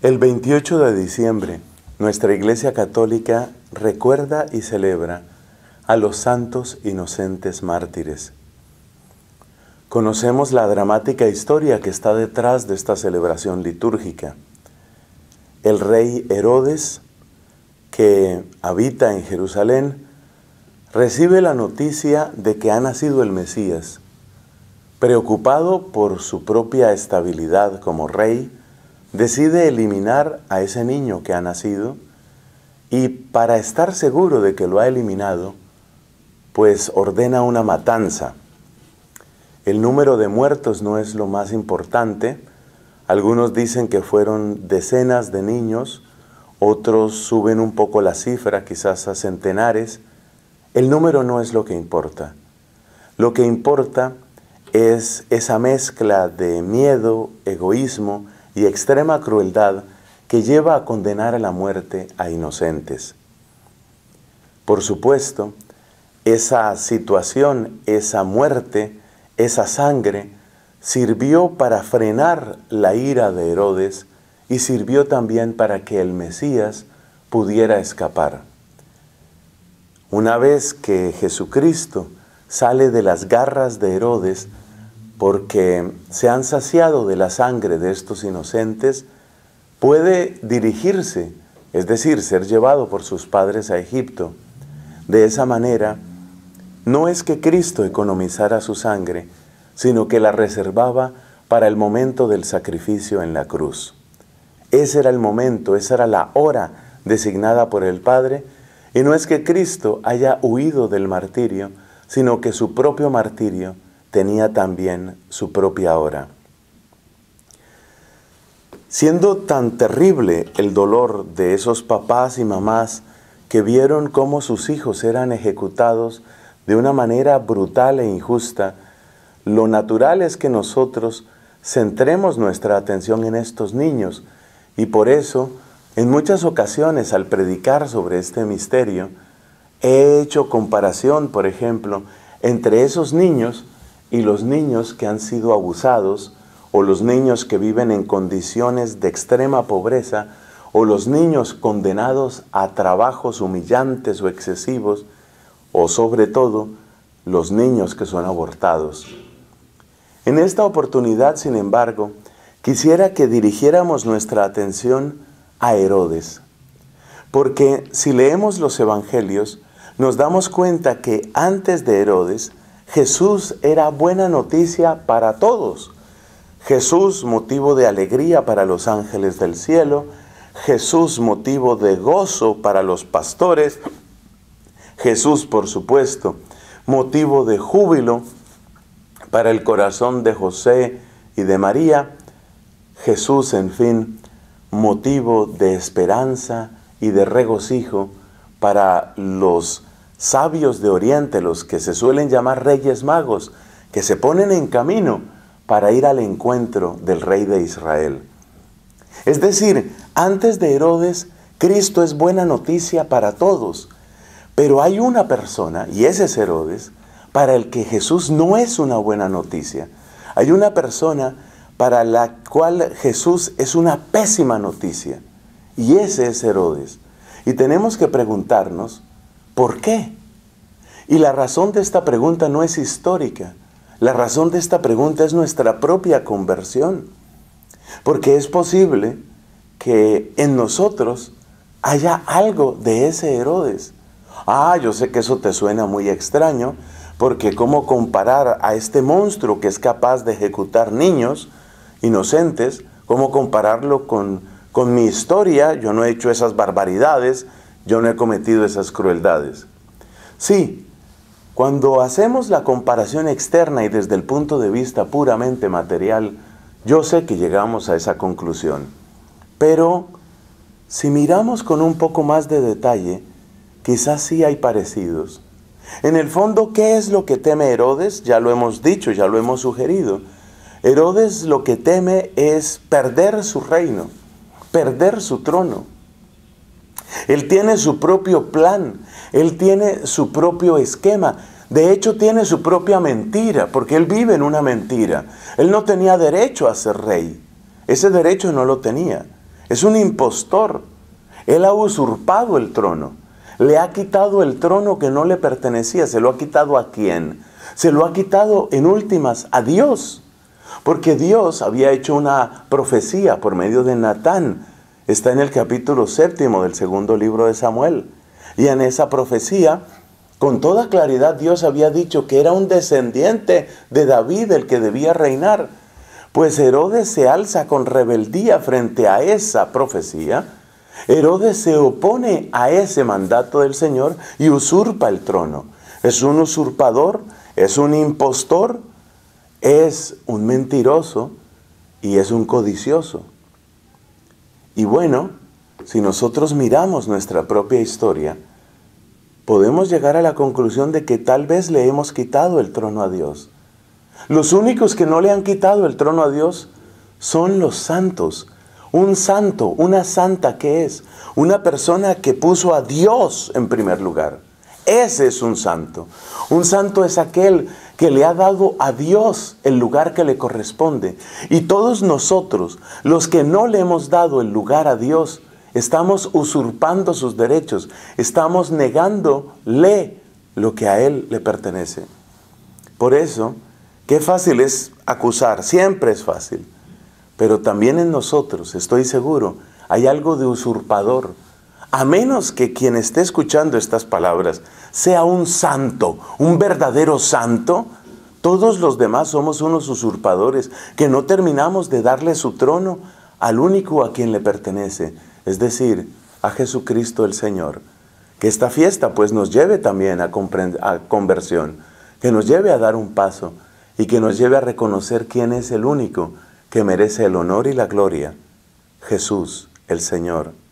El 28 de diciembre, nuestra Iglesia Católica recuerda y celebra a los santos inocentes mártires. Conocemos la dramática historia que está detrás de esta celebración litúrgica. El rey Herodes, que habita en Jerusalén, recibe la noticia de que ha nacido el Mesías. Preocupado por su propia estabilidad como rey, decide eliminar a ese niño que ha nacido y para estar seguro de que lo ha eliminado, pues ordena una matanza. El número de muertos no es lo más importante. Algunos dicen que fueron decenas de niños, otros suben un poco la cifra, quizás a centenares. El número no es lo que importa. Lo que importa es esa mezcla de miedo, egoísmo, y extrema crueldad que lleva a condenar a la muerte a inocentes. Por supuesto, esa situación, esa muerte, esa sangre, sirvió para frenar la ira de Herodes y sirvió también para que el Mesías pudiera escapar. Una vez que Jesucristo sale de las garras de Herodes, porque se han saciado de la sangre de estos inocentes, puede dirigirse, es decir, ser llevado por sus padres a Egipto. De esa manera, no es que Cristo economizara su sangre, sino que la reservaba para el momento del sacrificio en la cruz. Ese era el momento, esa era la hora designada por el Padre, y no es que Cristo haya huido del martirio, sino que su propio martirio tenía también su propia hora. Siendo tan terrible el dolor de esos papás y mamás que vieron cómo sus hijos eran ejecutados de una manera brutal e injusta, lo natural es que nosotros centremos nuestra atención en estos niños y por eso, en muchas ocasiones al predicar sobre este misterio, he hecho comparación, por ejemplo, entre esos niños y los niños que han sido abusados o los niños que viven en condiciones de extrema pobreza o los niños condenados a trabajos humillantes o excesivos o sobre todo los niños que son abortados. En esta oportunidad, sin embargo, quisiera que dirigiéramos nuestra atención a Herodes, porque si leemos los evangelios, nos damos cuenta que antes de Herodes, Jesús era buena noticia para todos. Jesús motivo de alegría para los ángeles del cielo. Jesús motivo de gozo para los pastores. Jesús, por supuesto, motivo de júbilo para el corazón de José y de María. Jesús, en fin, motivo de esperanza y de regocijo para los sabios de Oriente, los que se suelen llamar reyes magos, que se ponen en camino para ir al encuentro del rey de Israel. Es decir, antes de Herodes, Cristo es buena noticia para todos, pero hay una persona, y ese es Herodes, para el que Jesús no es una buena noticia. Hay una persona para la cual Jesús es una pésima noticia, y ese es Herodes. Y tenemos que preguntarnos, ¿Por qué? Y la razón de esta pregunta no es histórica. La razón de esta pregunta es nuestra propia conversión. Porque es posible que en nosotros haya algo de ese Herodes. Ah, yo sé que eso te suena muy extraño, porque ¿cómo comparar a este monstruo que es capaz de ejecutar niños inocentes? ¿Cómo compararlo con, con mi historia? Yo no he hecho esas barbaridades, yo no he cometido esas crueldades. Sí, cuando hacemos la comparación externa y desde el punto de vista puramente material, yo sé que llegamos a esa conclusión. Pero si miramos con un poco más de detalle, quizás sí hay parecidos. En el fondo, ¿qué es lo que teme Herodes? Ya lo hemos dicho, ya lo hemos sugerido. Herodes lo que teme es perder su reino, perder su trono. Él tiene su propio plan, Él tiene su propio esquema. De hecho, tiene su propia mentira, porque Él vive en una mentira. Él no tenía derecho a ser rey. Ese derecho no lo tenía. Es un impostor. Él ha usurpado el trono. Le ha quitado el trono que no le pertenecía. ¿Se lo ha quitado a quién? Se lo ha quitado en últimas a Dios. Porque Dios había hecho una profecía por medio de Natán está en el capítulo séptimo del segundo libro de Samuel. Y en esa profecía, con toda claridad, Dios había dicho que era un descendiente de David el que debía reinar. Pues Herodes se alza con rebeldía frente a esa profecía. Herodes se opone a ese mandato del Señor y usurpa el trono. Es un usurpador, es un impostor, es un mentiroso y es un codicioso. Y bueno, si nosotros miramos nuestra propia historia, podemos llegar a la conclusión de que tal vez le hemos quitado el trono a Dios. Los únicos que no le han quitado el trono a Dios son los santos. Un santo, una santa que es, una persona que puso a Dios en primer lugar. Ese es un santo. Un santo es aquel que le ha dado a Dios el lugar que le corresponde. Y todos nosotros, los que no le hemos dado el lugar a Dios, estamos usurpando sus derechos, estamos negándole lo que a Él le pertenece. Por eso, qué fácil es acusar, siempre es fácil, pero también en nosotros, estoy seguro, hay algo de usurpador a menos que quien esté escuchando estas palabras sea un santo, un verdadero santo, todos los demás somos unos usurpadores que no terminamos de darle su trono al único a quien le pertenece, es decir, a Jesucristo el Señor. Que esta fiesta pues nos lleve también a, a conversión, que nos lleve a dar un paso y que nos lleve a reconocer quién es el único que merece el honor y la gloria, Jesús el Señor.